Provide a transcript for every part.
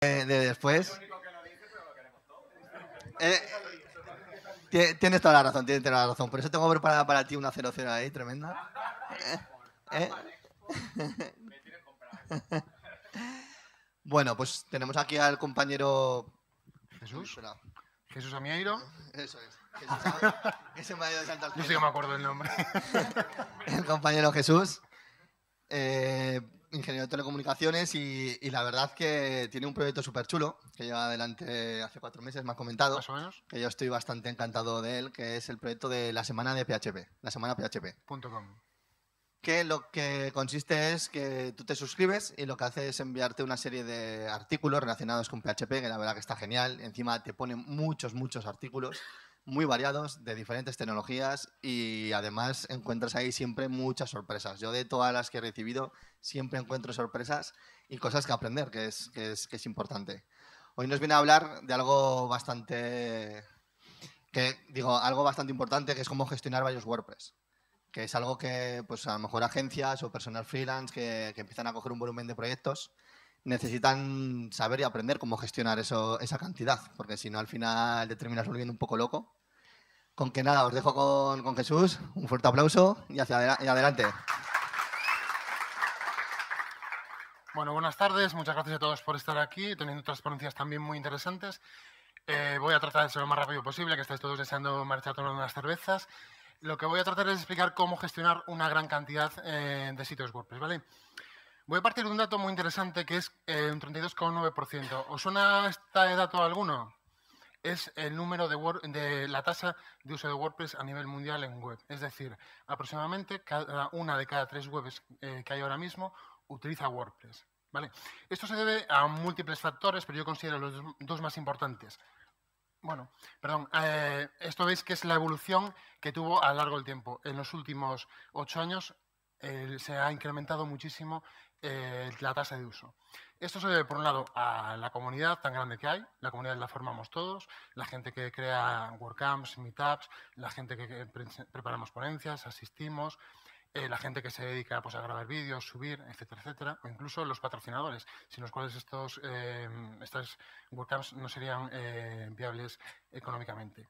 de, después. Eh, tienes toda la razón, tienes toda la razón. Por eso tengo preparada para ti una 0-0 ahí, tremenda. Eh, eh. Bueno, pues tenemos aquí al compañero Jesús. Jesús Amieiro. Eso es. Jesús Ese me ha ido de Santa Yo sí que me acuerdo el nombre. el compañero Jesús. Eh, ingeniero de telecomunicaciones y, la verdad que tiene un proyecto súper chulo que lleva adelante hace cuatro meses, me ha comentado. Que yo estoy bastante encantado de él, que es el proyecto de la semana de PHP, la semana PHP.com. Que lo que consiste es que tú te suscribes y lo que hace es enviarte una serie de artículos relacionados con PHP, que la verdad que está genial. Encima te pone muchos, muchos artículos muy variados, de diferentes tecnologías y además encuentras ahí siempre muchas sorpresas. Yo de todas las que he recibido siempre encuentro sorpresas y cosas que aprender, que es, que es, importante. Hoy nos viene a hablar de algo bastante, que, digo, algo bastante importante, que es cómo gestionar varios WordPress que es algo que pues, a lo mejor agencias o personal freelance que, que empiezan a coger un volumen de proyectos necesitan saber y aprender cómo gestionar eso, esa cantidad, porque si no al final te terminas volviendo un poco loco. Con que nada, os dejo con, con Jesús, un fuerte aplauso y hacia adelante. Bueno, buenas tardes, muchas gracias a todos por estar aquí, teniendo otras ponencias también muy interesantes. Eh, voy a tratar de ser lo más rápido posible, que estáis todos deseando marchar tomando unas cervezas. Lo que voy a tratar es explicar cómo gestionar una gran cantidad eh, de sitios WordPress, ¿vale? Voy a partir de un dato muy interesante que es eh, un 32,9%. ¿Os suena este dato alguno? Es el número de, de la tasa de uso de WordPress a nivel mundial en web. Es decir, aproximadamente cada una de cada tres webs eh, que hay ahora mismo utiliza WordPress. ¿vale? Esto se debe a múltiples factores, pero yo considero los dos más importantes. Bueno, perdón, eh, esto veis que es la evolución que tuvo a lo largo del tiempo. En los últimos ocho años se ha incrementado muchísimo eh, la tasa de uso. Esto se debe, por un lado, a la comunidad tan grande que hay, la comunidad la formamos todos, la gente que crea WordCamps, Meetups, la gente que preparamos ponencias, asistimos, eh, la gente que se dedica pues, a grabar vídeos, subir, etcétera, etcétera, o incluso los patrocinadores, sin los cuales estos, eh, estas no serían eh, viables económicamente.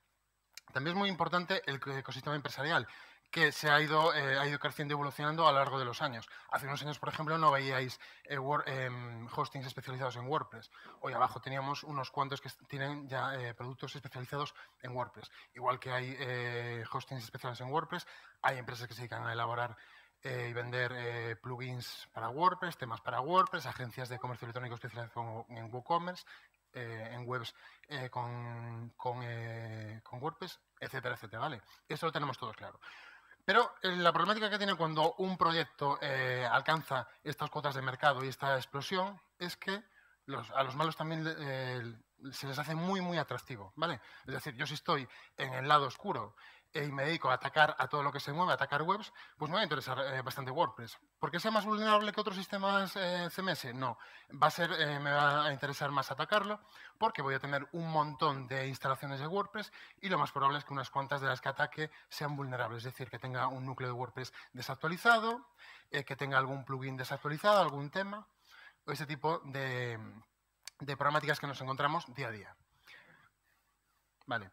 También es muy importante el ecosistema empresarial que se ha ido, eh, ha ido creciendo y evolucionando a lo largo de los años. Hace unos años, por ejemplo, no veíais eh, em, hostings especializados en WordPress. Hoy abajo teníamos unos cuantos que tienen ya eh, productos especializados en WordPress. Igual que hay hostings especializados en WordPress, hay empresas que se dedican a elaborar y vender plugins para WordPress, temas para WordPress, agencias de comercio electrónico especializadas en WooCommerce, en webs con, con, con, WordPress, etcétera, etcétera. ¿vale? eso lo tenemos todos claro. Pero eh, la problemática que tiene cuando un proyecto eh, alcanza estas cuotas de mercado y esta explosión es que los, a los malos también eh, se les hace muy, muy atractivo, ¿vale? Es decir, yo si estoy en el lado oscuro y me dedico a atacar a todo lo que se mueve, a atacar webs, pues me va a interesar eh, bastante WordPress. ¿Por qué sea más vulnerable que otros sistemas eh, CMS? No. Va a ser, eh, me va a interesar más atacarlo porque voy a tener un montón de instalaciones de WordPress y lo más probable es que unas cuantas de las que ataque sean vulnerables, es decir, que tenga un núcleo de WordPress desactualizado, que tenga algún plugin desactualizado, algún tema, o ese tipo de, de problemáticas que nos encontramos día a día. Vale.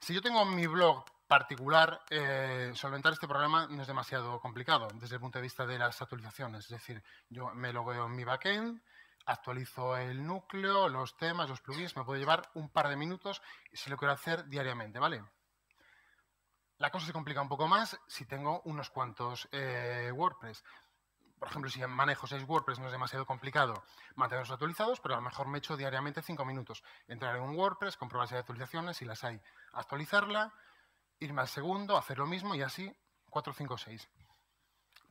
Si yo tengo mi blog particular, eh, solventar este problema no es demasiado complicado desde el punto de vista de las actualizaciones. Es decir, yo me lo en mi backend, actualizo el núcleo, los temas, los plugins, me puede llevar un par de minutos si lo quiero hacer diariamente, ¿vale? La cosa se complica un poco más si tengo unos cuantos eh, WordPress. Por ejemplo, si manejo seis WordPress no es demasiado complicado mantenerlos actualizados, pero a lo mejor me echo diariamente cinco minutos. Entrar en un WordPress, comprobar si hay actualizaciones, si las hay, actualizarla, irme al segundo, hacer lo mismo y así 4, 5, 6.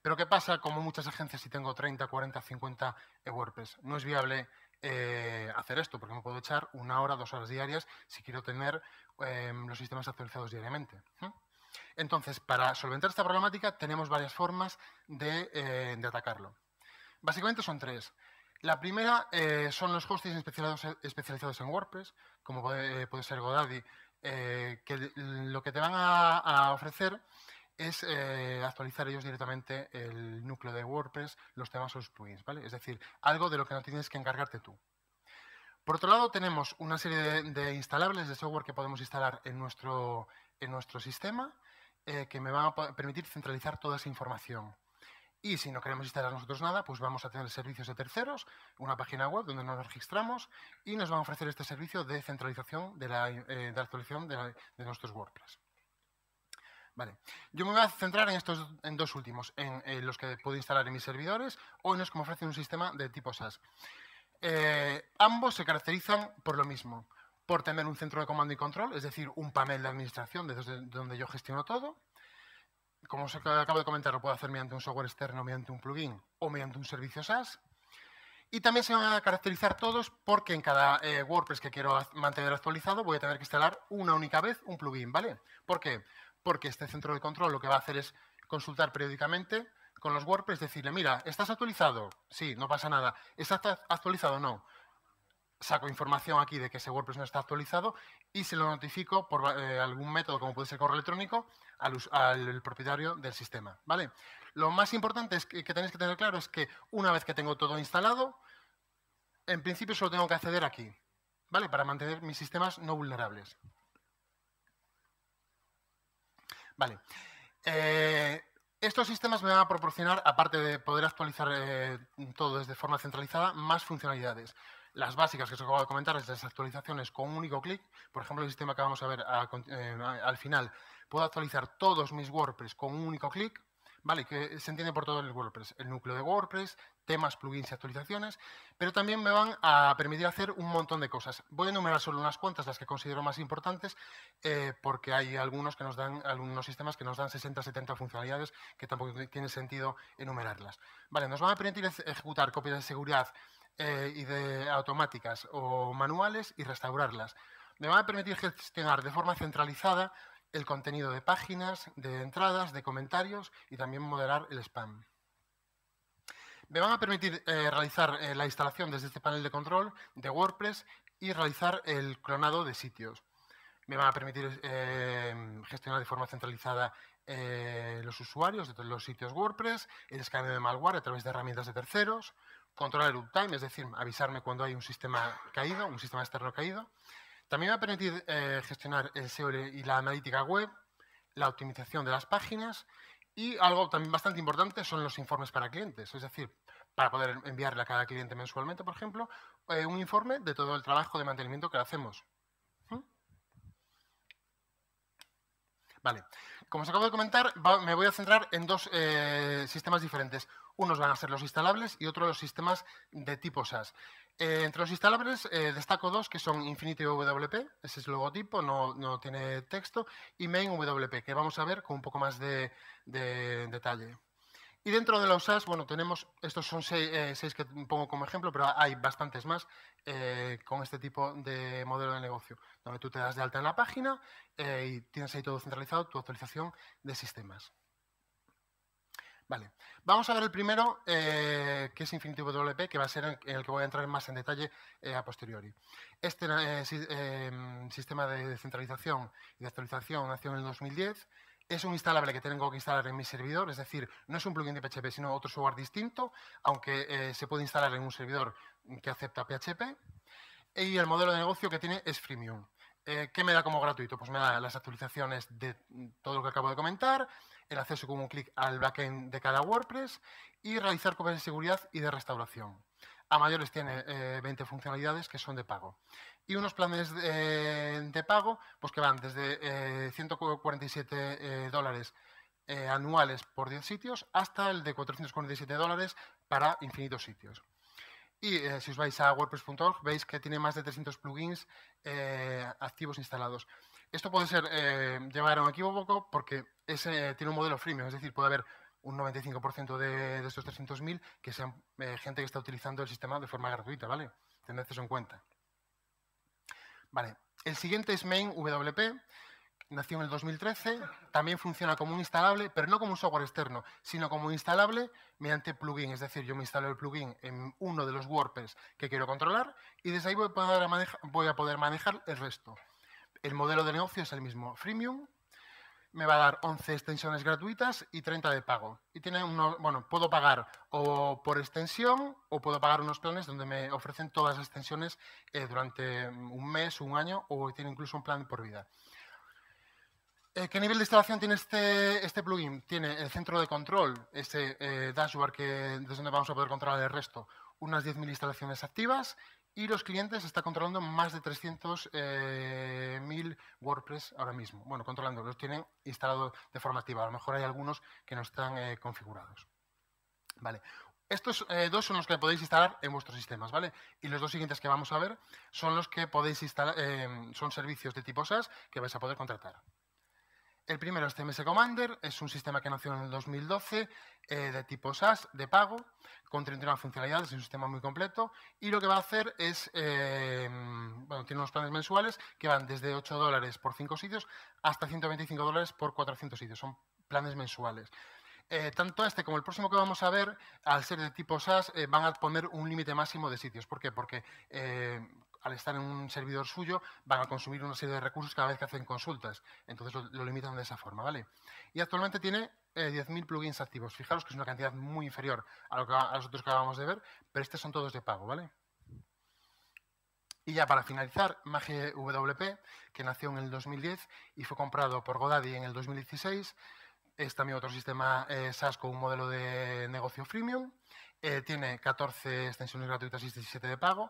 Pero ¿qué pasa? Como muchas agencias, si tengo 30, 40, 50 WordPress, no es viable eh, hacer esto porque me puedo echar una hora, dos horas diarias si quiero tener em, los sistemas actualizados diariamente. Entonces, para solventar esta problemática tenemos varias formas de, eh, atacarlo. Básicamente son tres. La primera eh, son los hostings especializados, en WordPress, como puede, puede ser Godaddy eh, que lo que te van a, ofrecer es eh, actualizar ellos directamente el núcleo de WordPress, los temas o los plugins, Es decir, algo de lo que no tienes que encargarte tú. Por otro lado, tenemos una serie de, instalables de software que podemos instalar en nuestro, en nuestro sistema eh, que me van a permitir centralizar toda esa información. Y si no queremos instalar nosotros nada, pues vamos a tener servicios de terceros, una página web donde nos registramos y nos van a ofrecer este servicio de centralización de la, eh, de actualización de, nuestros WordPress. Vale. Yo me voy a centrar en estos en dos últimos, en, los que puedo instalar en mis servidores o en los que me ofrecen un sistema de tipo SaaS. Eh, ambos se caracterizan por lo mismo, por tener un centro de comando y control, es decir, un panel de administración desde donde yo gestiono todo, como os acabo de comentar, lo puedo hacer mediante un software externo, mediante un plugin o mediante un servicio SaaS. Y también se van a caracterizar todos porque en cada eh, WordPress que quiero mantener actualizado voy a tener que instalar una única vez un plugin, ¿vale? ¿Por qué? Porque este centro de control lo que va a hacer es consultar periódicamente con los WordPress, decirle, mira, ¿estás actualizado? Sí, no pasa nada. ¿Estás actualizado? No saco información aquí de que ese WordPress no está actualizado y se lo notifico por eh, algún método, como puede ser correo electrónico, al, propietario del sistema. ¿vale? Lo más importante es que, tenéis que tener claro es que una vez que tengo todo instalado, en principio solo tengo que acceder aquí, ¿vale? para mantener mis sistemas no vulnerables. Vale. Eh, estos sistemas me van a proporcionar, aparte de poder actualizar eh, todo desde forma centralizada, más funcionalidades las básicas que os acabo de comentar, las actualizaciones con un único clic. Por ejemplo, el sistema que vamos a ver eh, al final. Puedo actualizar todos mis WordPress con un único clic. Vale, que se entiende por todo el WordPress, el núcleo de WordPress, temas, plugins y actualizaciones, pero también me van a permitir hacer un montón de cosas. Voy a enumerar solo unas cuantas, las que considero más importantes, eh, porque hay algunos que nos dan, algunos sistemas que nos dan 60, 70 funcionalidades que tampoco tiene sentido enumerarlas. Vale, nos van a permitir ejecutar copias de seguridad eh, y de automáticas o manuales y restaurarlas. Me va a permitir gestionar de forma centralizada el contenido de páginas, de entradas, de comentarios y también moderar el spam. Me van a permitir eh, realizar eh, la instalación desde este panel de control de WordPress y realizar el clonado de sitios. Me van a permitir gestionar de forma centralizada los usuarios de los sitios WordPress, el escaneo de malware a través de herramientas de terceros, controlar el uptime, es decir, avisarme cuando hay un sistema caído, un sistema externo caído. También me va a permitir eh, gestionar el SEO y la analítica web, la optimización de las páginas y algo también bastante importante son los informes para clientes, es decir, para poder enviarle a cada cliente mensualmente, por ejemplo, eh, un informe de todo el trabajo de mantenimiento que hacemos. ¿Mm? Vale, como os acabo de comentar, me voy a centrar en dos eh, sistemas diferentes. Unos van a ser los instalables y otros los sistemas de tipo SaaS. Eh, entre los instalables eh, destaco dos que son Infinity WP, ese es el logotipo, no, tiene texto, y Main WP, que vamos a ver con un poco más de, detalle. Y dentro de los SaaS, bueno, tenemos, estos son seis, eh, que pongo como ejemplo, pero hay bastantes más con este tipo de modelo de negocio, donde tú te das de alta en la página y tienes ahí todo centralizado, tu actualización de sistemas. Vale, vamos a ver el primero, eh, que es Infinity WP, que va a ser en el que voy a entrar más en detalle eh, a posteriori. Este eh, em, sistema de descentralización y de actualización nació en el 2010 es un instalable que tengo que instalar en mi servidor, es decir, no es un plugin de PHP, sino otro software distinto, aunque se puede instalar en un servidor que acepta PHP. Y el modelo de negocio que tiene es freemium. Eh, ¿Qué me da como gratuito? Pues me da las actualizaciones de mm, todo lo que acabo de comentar, el acceso con un clic al backend de cada WordPress y realizar copias de seguridad y de restauración. A mayores tiene 20 eh, funcionalidades que son de pago. Y unos planes de, pago pues que van desde 147 eh, eh, dólares anuales por 10 sitios hasta el de 447 dólares para infinitos sitios. Y si os vais a WordPress.org veis que tiene más de 300 plugins activos instalados. Esto puede ser llevar a un equívoco porque eh, tiene un modelo freemium, es decir, puede haber un 95% de, estos 300.000 que sean eh, gente que está utilizando el sistema de forma gratuita, ¿vale? Tened eso en cuenta. Vale, el siguiente es Main nació en el 2013, también funciona como un instalable, pero no como un software externo, sino como un instalable mediante plugin, es decir, yo me instalo el plugin en uno de los WordPress que quiero controlar y desde ahí voy a poder manejar el resto. El modelo de negocio es el mismo, freemium, me va a dar 11 extensiones gratuitas y 30 de pago. Y tiene uno, bueno, puedo pagar o por extensión o puedo pagar unos planes donde me ofrecen todas las extensiones eh, durante un mes, un año o tiene incluso un plan por vida. Eh, ¿Qué nivel de instalación tiene este, este plugin? Tiene el centro de control, ese eh, dashboard que, desde donde vamos a poder controlar el resto, unas 10.000 instalaciones activas y los clientes está controlando más de 300.000 eh, WordPress ahora mismo. Bueno, controlando, los tienen instalado de forma activa. A lo mejor hay algunos que no están eh, configurados. Vale. Estos eh, dos son los que podéis instalar en vuestros sistemas, ¿vale? Y los dos siguientes que vamos a ver son los que podéis instalar, son servicios de tipo SaaS que vais a poder contratar. El primero es CMS Commander, es un sistema que nació en el 2012 eh, de tipo SaaS, de pago, con 31 funcionalidades, es un sistema muy completo y lo que va a hacer es, eh, bueno, tiene unos planes mensuales que van desde 8 dólares por 5 sitios hasta 125 dólares por 400 sitios, son planes mensuales. Eh, tanto este como el próximo que vamos a ver, al ser de tipo SaaS, van a poner un límite máximo de sitios. ¿Por qué? Porque al estar en un servidor suyo, van a consumir una serie de recursos cada vez que hacen consultas. Entonces lo, limitan de esa forma, ¿vale? Y actualmente tiene 10.000 eh, plugins activos. Fijaros que es una cantidad muy inferior a, lo que, a los otros que acabamos de ver, pero estos son todos de pago, ¿vale? Y ya para finalizar, Magie que nació en el 2010 y fue comprado por Godaddy en el 2016. Es también otro sistema eh, SaaS con un modelo de negocio freemium. Eh, tiene 14 extensiones gratuitas y 17 de pago.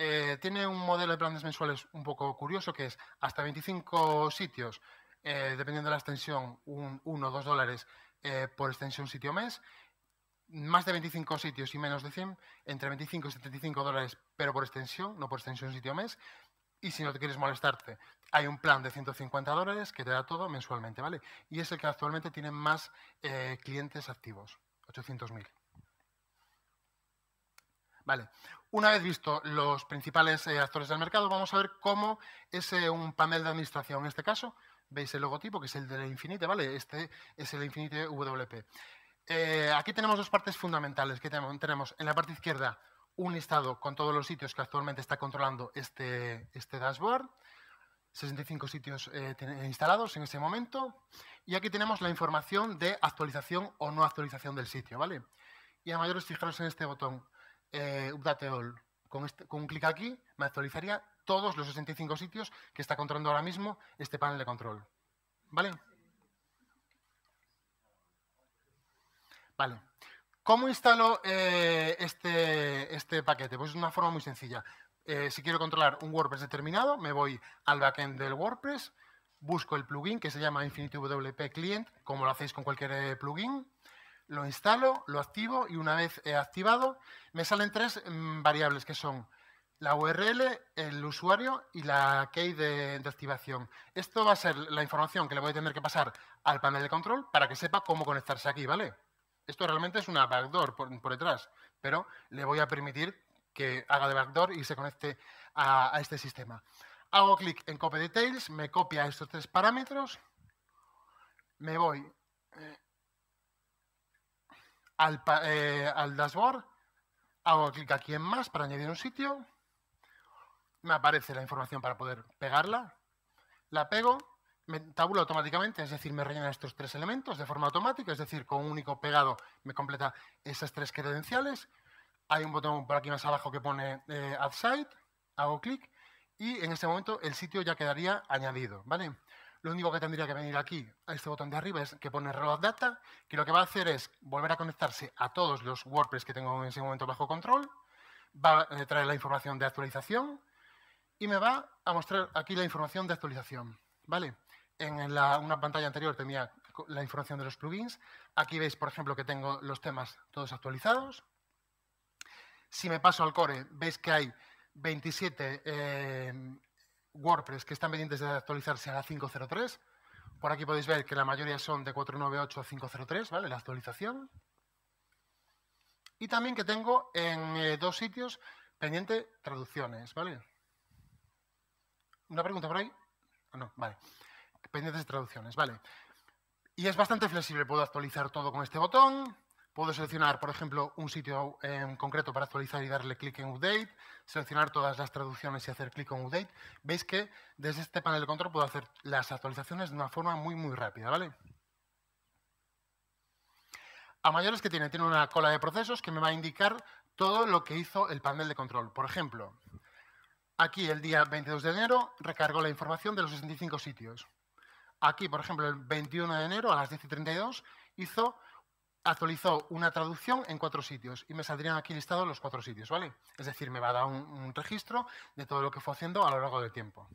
Eh, tiene un modelo de planes mensuales un poco curioso que es hasta 25 sitios, eh, dependiendo de la extensión, un, 1 o 2 dólares eh, por extensión sitio mes, más de 25 sitios y menos de 100, entre 25 y 75 dólares, pero por extensión, no por extensión sitio mes. Y si no te quieres molestarte, hay un plan de 150 dólares que te da todo mensualmente, ¿vale? Y es el que actualmente tiene más clientes activos, 800.000. Vale. Una vez visto los principales eh, actores del mercado, vamos a ver cómo es eh, un panel de administración. En este caso, veis el logotipo, que es el de Infinite, ¿vale? Este es el Infinite WP. Eh, aquí tenemos dos partes fundamentales que tenemos. en la parte izquierda un listado con todos los sitios que actualmente está controlando este, este dashboard. 65 sitios instalados en ese momento. Y aquí tenemos la información de actualización o no actualización del sitio, ¿vale? Y a mayores, fijaros en este botón. Eh, Update All. Este, con, un clic aquí me actualizaría todos los 65 sitios que está controlando ahora mismo este panel de control. ¿Vale? Vale. cómo instalo eh, este, este, paquete? Pues es una forma muy sencilla. Eh, si quiero controlar un WordPress determinado, me voy al backend del WordPress, busco el plugin que se llama WP Client, como lo hacéis con cualquier plugin, lo instalo, lo activo y una vez he activado me salen tres mm, variables que son la URL, el usuario y la key de, activación. Esto va a ser la información que le voy a tener que pasar al panel de control para que sepa cómo conectarse aquí, ¿vale? Esto realmente es una backdoor por, detrás, pero le voy a permitir que haga de backdoor y se conecte a, a este sistema. Hago clic en Copy Details, me copia estos tres parámetros, me voy eh, eh, al, dashboard, hago clic aquí en más para añadir un sitio, me aparece la información para poder pegarla, la pego, me tabula automáticamente, es decir, me rellena estos tres elementos de forma automática, es decir, con un único pegado me completa esas tres credenciales. Hay un botón por aquí más abajo que pone eh, Add Site, hago clic y en este momento el sitio ya quedaría añadido, ¿vale? lo único que tendría que venir aquí, a este botón de arriba, es que pone Reload Data, que lo que va a hacer es volver a conectarse a todos los WordPress que tengo en ese momento bajo control, va a traer la información de actualización y me va a mostrar aquí la información de actualización. ¿vale? En una pantalla anterior tenía la información de los plugins. Aquí veis, por ejemplo, que tengo los temas todos actualizados. Si me paso al core, veis que hay 27 WordPress que están pendientes de actualizarse a la 503. Por aquí podéis ver que la mayoría son de 498 a 503, ¿vale? La actualización. Y también que tengo en eh, dos sitios pendiente traducciones, ¿vale? ¿Una pregunta por ahí? Ah, no, vale. Pendientes de traducciones, ¿vale? Y es bastante flexible, puedo actualizar todo con este botón, Puedo seleccionar, por ejemplo, un sitio en concreto para actualizar y darle clic en Update, seleccionar todas las traducciones y hacer clic en Update. Veis que desde este panel de control puedo hacer las actualizaciones de una forma muy, muy rápida, ¿vale? A mayores que tiene, tiene una cola de procesos que me va a indicar todo lo que hizo el panel de control. Por ejemplo, aquí el día 22 de enero recargó la información de los 65 sitios. Aquí, por ejemplo, el 21 de enero a las 10 32 hizo actualizó una traducción en cuatro sitios y me saldrían aquí listados los cuatro sitios, ¿vale? Es decir, me va a dar un, registro de todo lo que fue haciendo a lo largo del tiempo.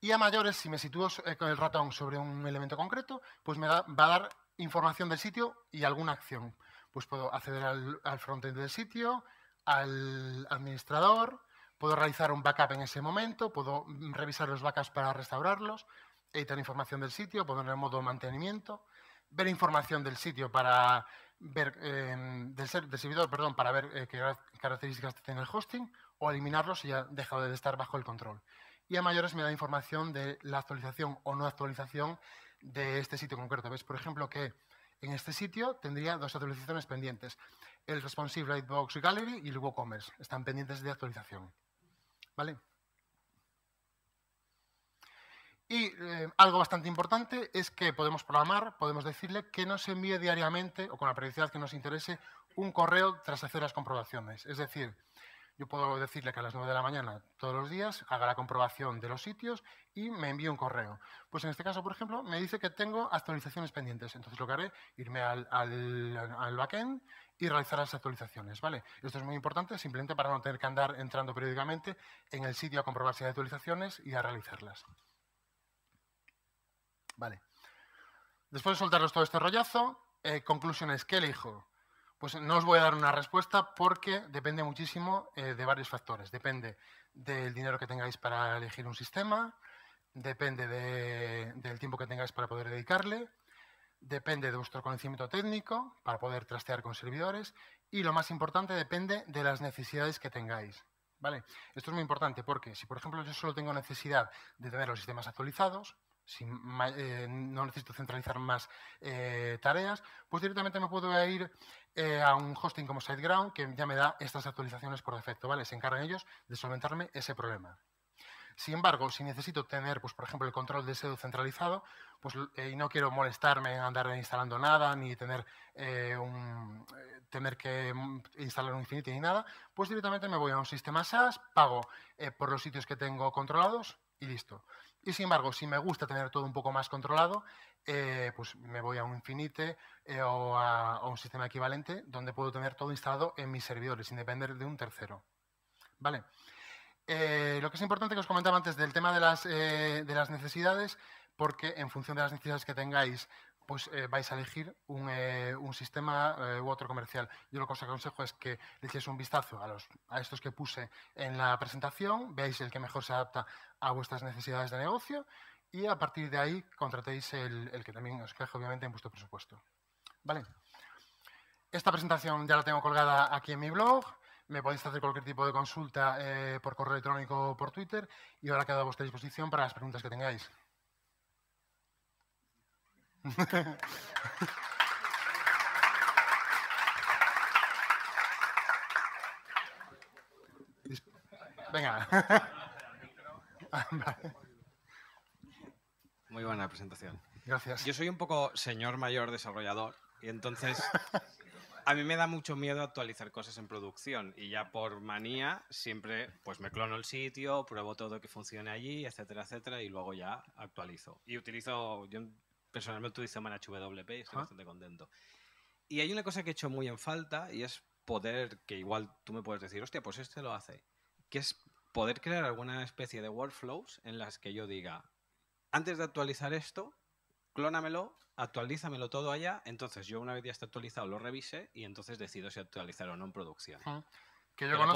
Y a mayores, si me sitúo eh, con el ratón sobre un elemento concreto, pues me va a dar información del sitio y alguna acción. Pues puedo acceder al, frontend del sitio, al administrador, puedo realizar un backup en ese momento, puedo revisar los backups para restaurarlos, editar información del sitio, poner el modo mantenimiento, ver información del sitio para ver em, del, ser, del, servidor, perdón, para ver eh, qué características tiene el hosting o eliminarlo si ya ha dejado de estar bajo el control. Y a mayores me da información de la actualización o no actualización de este sitio concreto. Ves, por ejemplo, que en este sitio tendría dos actualizaciones pendientes, el Responsive Lightbox Gallery y el WooCommerce. Están pendientes de actualización. ¿Vale? Y eh, algo bastante importante es que podemos programar, podemos decirle que nos envíe diariamente o con la periodicidad que nos interese un correo tras hacer las comprobaciones. Es decir, yo puedo decirle que a las 9 de la mañana todos los días haga la comprobación de los sitios y me envíe un correo. Pues en este caso, por ejemplo, me dice que tengo actualizaciones pendientes. Entonces lo que haré, irme al, backend y realizar las actualizaciones. ¿vale? Esto es muy importante simplemente para no tener que andar entrando periódicamente en el sitio a comprobar si hay actualizaciones y a realizarlas. Vale. Después de soltaros todo este rollazo, eh, conclusiones, ¿qué elijo? Pues no os voy a dar una respuesta porque depende muchísimo eh, de varios factores. Depende del dinero que tengáis para elegir un sistema, depende del tiempo que tengáis para poder dedicarle, depende de vuestro conocimiento técnico para poder trastear con servidores y lo más importante depende de las necesidades que tengáis. ¿vale? Esto es muy importante porque si, por ejemplo, yo solo tengo necesidad de tener los sistemas actualizados, si eh, no necesito centralizar más eh, tareas, pues directamente me puedo ir eh, a un hosting como SiteGround que ya me da estas actualizaciones por defecto, ¿vale? Se encargan ellos de solventarme ese problema. Sin embargo, si necesito tener, pues, por ejemplo, el control de SEO centralizado, pues, y no quiero molestarme en andar instalando nada, ni tener, tener que mm, instalar un Infinity ni nada, pues directamente me voy a un sistema SaaS, pago por los sitios que tengo controlados y listo. Y sin embargo, si me gusta tener todo un poco más controlado, eh, pues me voy a un Infinite eh, o a, un sistema equivalente donde puedo tener todo instalado en mis servidores, sin depender de un tercero. ¿Vale? Eh, lo que es importante que os comentaba antes del tema de las, de las necesidades, porque en función de las necesidades que tengáis, pues vais a elegir un, sistema u otro comercial. Yo lo que os aconsejo es que le echéis un vistazo a, los, a estos que puse en la presentación, veáis el que mejor se adapta a vuestras necesidades de negocio y a partir de ahí contratéis el, que también os queje, obviamente, en vuestro presupuesto. ¿Vale? Esta presentación ya la tengo colgada aquí en mi blog. Me podéis hacer cualquier tipo de consulta eh, por correo electrónico o por Twitter y ahora quedo a vuestra disposición para las preguntas que tengáis. Venga. Muy buena presentación. Gracias. Yo soy un poco señor mayor desarrollador y entonces a mí me da mucho miedo actualizar cosas en producción y ya por manía siempre pues me clono el sitio, pruebo todo que funcione allí, etcétera, etcétera y luego ya actualizo. Y utilizo, yo personalmente utilizo manhwp y estoy bastante contento. Y hay una cosa que he hecho muy en falta y es poder que igual tú me puedes decir, hostia, pues este lo hace, que es poder crear alguna especie de workflows en las que yo diga, antes de actualizar esto, clónamelo, actualízamelo todo allá, entonces yo una vez ya está actualizado lo revise y entonces decido si actualizar o no en producción.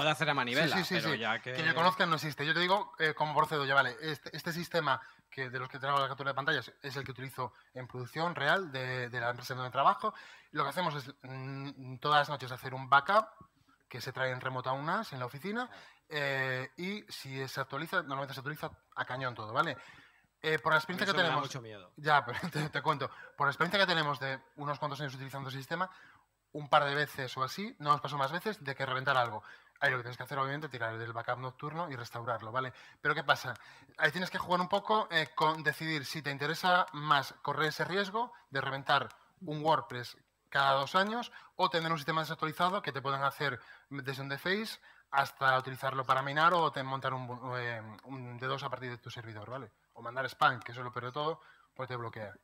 hacer a manivela, pero ya que... que... yo conozca no existe. Yo te digo eh, cómo procedo. Ya vale, este, este, sistema que de los que traigo la captura de pantallas es el que utilizo en producción real de, de la empresa donde trabajo. Lo que hacemos es mm, todas las noches hacer un backup que se trae en remoto a unas en la oficina eh, y si se actualiza, normalmente se actualiza a cañón todo, ¿vale? Eh, por la experiencia que tenemos. mucho miedo. Ya, te, cuento. Por la experiencia que tenemos de unos cuantos años utilizando ese sistema, un par de veces o así, no nos pasó más veces de que reventar algo. Ahí lo que tienes que hacer, obviamente, tirar el backup nocturno y restaurarlo, ¿vale? Pero ¿qué pasa? Ahí tienes que jugar un poco eh, con decidir si te interesa más correr ese riesgo de reventar un WordPress cada dos años o tener un sistema desactualizado que te puedan hacer desde un deface hasta utilizarlo para minar o montar un, eh, a partir de tu servidor, ¿vale? O mandar spam, que eso es lo peor de todo, pues te bloquea.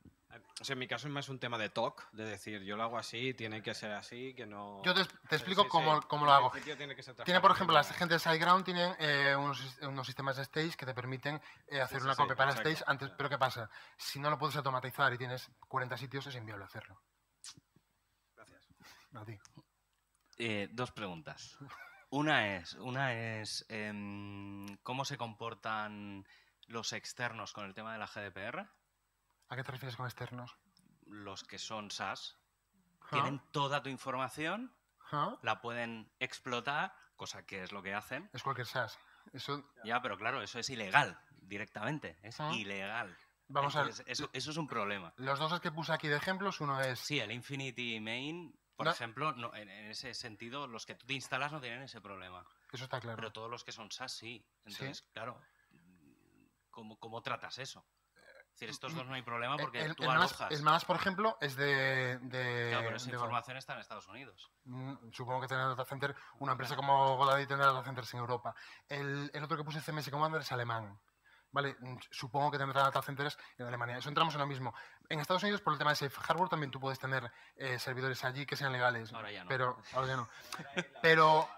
O sea, en mi caso es más un tema de talk, de decir, yo lo hago así, tiene que ser así, que no... Yo te, explico cómo, lo hago. Tiene, por ejemplo, las gente de SiteGround tienen eh, unos, sistemas de stage que te permiten eh, hacer una copia para stage antes, pero ¿qué pasa? Si no lo puedes automatizar y tienes 40 sitios, es inviable hacerlo. Gracias. A eh, dos preguntas. Una es, una es em, cómo se comportan los externos con el tema de la GDPR. ¿A qué te refieres con externos? Los que son SaaS. Tienen toda tu información, la pueden explotar, cosa que es lo que hacen. Es cualquier SaaS. Eso... Ya, pero claro, eso es ilegal directamente. Es ilegal. Vamos a Eso, eso, es un problema. Los dos que puse aquí de ejemplos, uno es. Sí, el Infinity Main por ejemplo, no, en, ese sentido, los que tú te instalas no tienen ese problema. Eso está claro. Pero todos los que son SAS sí. Entonces, claro, ¿cómo, tratas eso? Es decir, estos dos no hay problema porque tú alojas. Más, más, por ejemplo, es de. claro, pero esa información está en Estados Unidos. Mm, supongo que tener data center. Una empresa como GoDaddy tendrá data centers en Europa. El, el otro que puse, CMS Commander, es alemán. Vale, mm, supongo que tendrá data centers en Alemania. Eso entramos en lo mismo. En Estados Unidos, por el tema de Safe Harbor, también tú puedes tener eh, servidores allí que sean legales. Ahora ya no. Pero, ahora ya no. pero...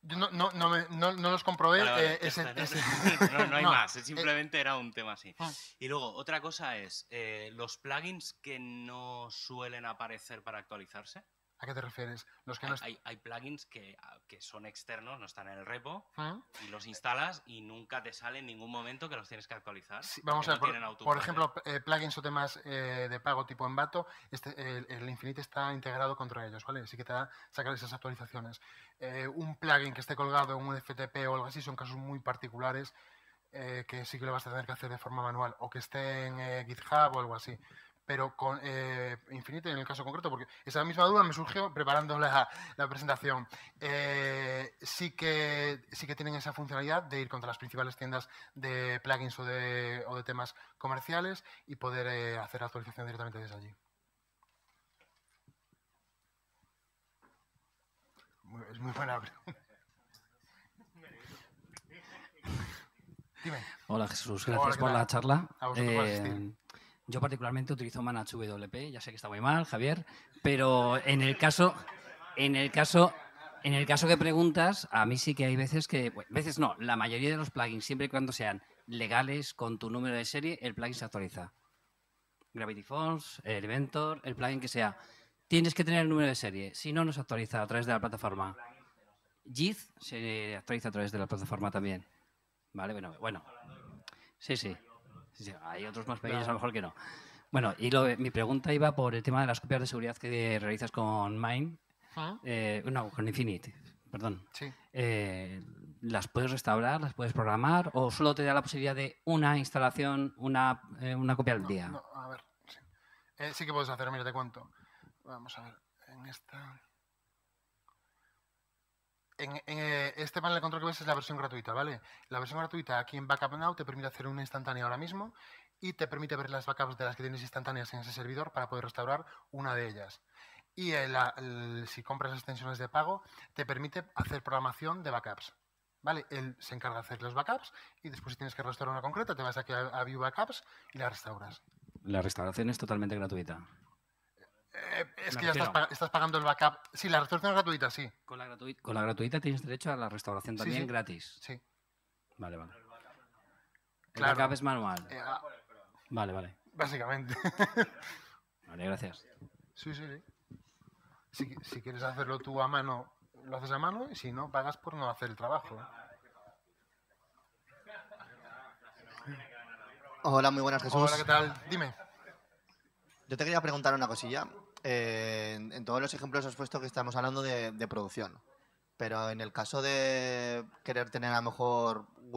Yo no, los comprobé. Eh, no, hay más, eh, simplemente era un tema así. Ah. Y luego, otra cosa es, los plugins que no suelen aparecer para actualizarse, ¿A qué te refieres? Los que hay, no hay, plugins ah, que, son externos, no están en el repo, ah. y los instalas y nunca te sale en ningún momento que los tienes que actualizar. vamos a por, ejemplo, eh, plugins o temas eh, de pago tipo Envato, este, el, Infinite está integrado contra ellos, ¿vale? Así que te da sacar esas actualizaciones. Eh, un plugin que esté colgado en un FTP o algo así son casos muy particulares que sí que lo vas a tener que hacer de forma manual, o que esté en GitHub o algo así pero con eh, en el caso concreto, porque esa misma duda me surgió preparando la, presentación. Eh, sí, que, sí que tienen esa funcionalidad de ir contra las principales tiendas de plugins o de, temas comerciales y poder eh, hacer actualización directamente desde allí. es muy buena. Dime. Hola Jesús, gracias por la charla. A vosotros por eh, yo particularmente utilizo Manage WP, ya sé que está muy mal, Javier, pero en el caso, en el caso, en el caso que preguntas, a mí sí que hay veces que, bueno, veces no, la mayoría de los plugins, siempre y cuando sean legales con tu número de serie, el plugin se actualiza. Gravity Falls, Elementor, el plugin que sea. Tienes que tener el número de serie, si no, no se actualiza a través de la plataforma. JIT se actualiza a través de la plataforma también. Vale, bueno, bueno. Sí, sí. Hay otros más pequeños, a lo mejor que no. Bueno, y mi pregunta iba por el tema de las copias de seguridad que realizas con Mine. Ah. Eh, no, con Infinite, perdón. Eh, ¿Las puedes restaurar, las puedes programar o solo te da la posibilidad de una instalación, una, eh, una copia al día? sí. sí que puedes hacer, mira, te cuento. Vamos a ver, en esta en, eh, este panel de control que ves es la versión gratuita, ¿vale? La versión gratuita aquí en Backup Now te permite hacer una instantánea ahora mismo y te permite ver las backups de las que tienes instantáneas en ese servidor para poder restaurar una de ellas. Y eh, si compras extensiones de pago, te permite hacer programación de backups. ¿Vale? Él se encarga de hacer los backups y después si tienes que restaurar una concreta, te vas aquí a View Backups y la restauras. La restauración es totalmente gratuita. Eh, es que ya estás, pagando el backup. Sí, la restauración es gratuita, sí. Con la, gratuita tienes derecho a la restauración también gratis. Sí. Vale, vale. El backup, es manual. Eh, ah. Vale, vale. Básicamente. vale, gracias. Sí, sí, sí. Si, si, quieres hacerlo tú a mano, lo haces a mano y si no, pagas por no hacer el trabajo. Hola, muy buenas, Jesús. Hola, ¿qué tal? Dime. Yo te quería preguntar una cosilla. Eh, en, todos los ejemplos has puesto que estamos hablando de, producción, pero en el caso de querer tener a lo mejor un,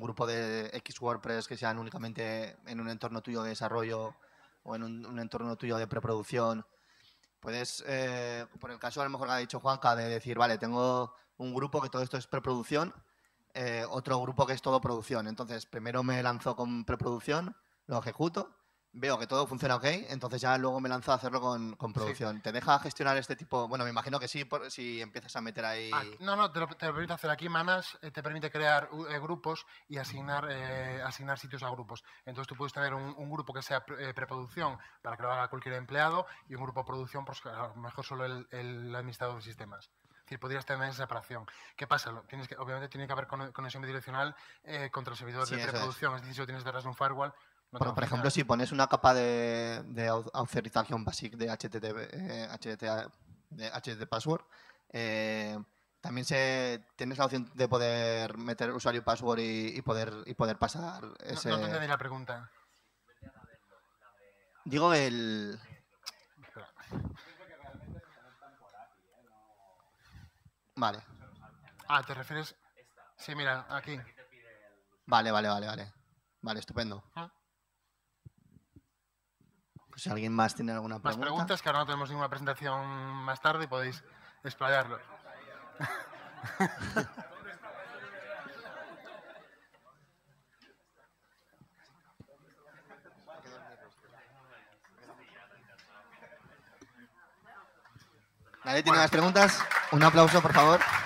grupo de X WordPress que sean únicamente en un entorno tuyo de desarrollo o en un, entorno tuyo de preproducción, puedes, eh, por el caso a lo mejor que ha dicho Juanca, de decir, vale, tengo un grupo que todo esto es preproducción, eh, otro grupo que es todo producción. Entonces, primero me lanzo con preproducción, lo ejecuto veo que todo funciona ok, entonces ya luego me lanzo a hacerlo con, producción. ¿Te deja gestionar este tipo? Bueno, me imagino que sí, si empiezas a meter ahí... Ah, no, no, te lo, permite hacer aquí. Manas eh, te permite crear eh, grupos y asignar, eh, asignar sitios a grupos. Entonces tú puedes tener un, grupo que sea preproducción para que lo haga cualquier empleado y un grupo producción, pues, a lo mejor solo el, administrador de sistemas Es decir, podrías tener esa separación. ¿Qué pasa? Tienes que, obviamente tiene que haber conexión bidireccional contra el servidor de preproducción. Es. decir, si tienes detrás un firewall, por ejemplo, si pones una capa de, de autorización basic de HTTP, HTTP, eh, de password, eh, también se tienes la opción de poder meter usuario password y, poder y poder pasar ese... No, no la pregunta. Digo el... Vale. Ah, ¿te refieres? Sí, mira, aquí. Vale, vale, vale, vale. Vale, estupendo. Ah si alguien más tiene alguna pregunta. Más preguntas, que ahora no tenemos ninguna presentación más tarde y podéis desplayarlo ¿Nadie tiene más preguntas? Un aplauso, por favor.